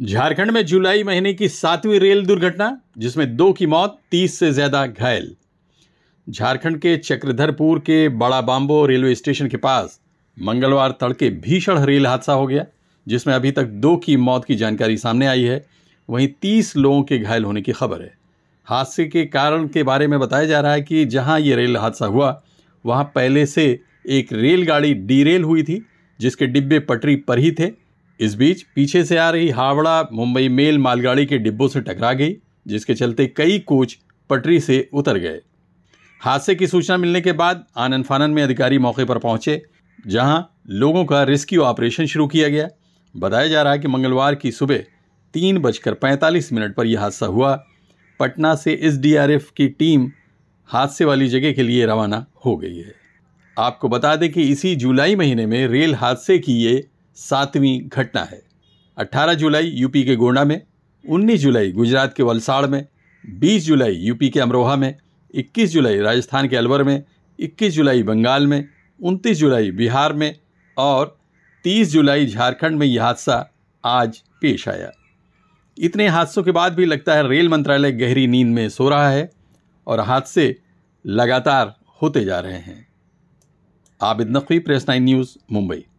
झारखंड में जुलाई महीने की सातवीं रेल दुर्घटना जिसमें दो की मौत तीस से ज़्यादा घायल झारखंड के चक्रधरपुर के बड़ा बाम्बो रेलवे स्टेशन के पास मंगलवार तड़के भीषण रेल हादसा हो गया जिसमें अभी तक दो की मौत की जानकारी सामने आई है वहीं तीस लोगों के घायल होने की खबर है हादसे के कारण के बारे में बताया जा रहा है कि जहां ये रेल हादसा हुआ वहां पहले से एक रेलगाड़ी डीरेल हुई थी जिसके डिब्बे पटरी पर ही थे इस बीच पीछे से आ रही हावड़ा मुंबई मेल मालगाड़ी के डिब्बों से टकरा गई जिसके चलते कई कोच पटरी से उतर गए हादसे की सूचना मिलने के बाद आनंद फानन में अधिकारी मौके पर पहुंचे जहां लोगों का रेस्क्यू ऑपरेशन शुरू किया गया बताया जा रहा है कि मंगलवार की सुबह तीन बजकर पैंतालीस मिनट पर यह हादसा हुआ पटना से एसडीआरएफ की टीम हादसे वाली जगह के लिए रवाना हो गई है आपको बता दें कि इसी जुलाई महीने में रेल हादसे की ये सातवीं घटना है 18 जुलाई यूपी के गोंडा में 19 जुलाई गुजरात के वलसाड़ में 20 जुलाई यूपी के अमरोहा में 21 जुलाई राजस्थान के अलवर में 21 जुलाई बंगाल में 29 जुलाई बिहार में और 30 जुलाई झारखंड में यह हादसा आज पेश आया इतने हादसों के बाद भी लगता है रेल मंत्रालय गहरी नींद में सो रहा है और हादसे लगातार होते जा रहे हैं Abid Naqvi press nine news Mumbai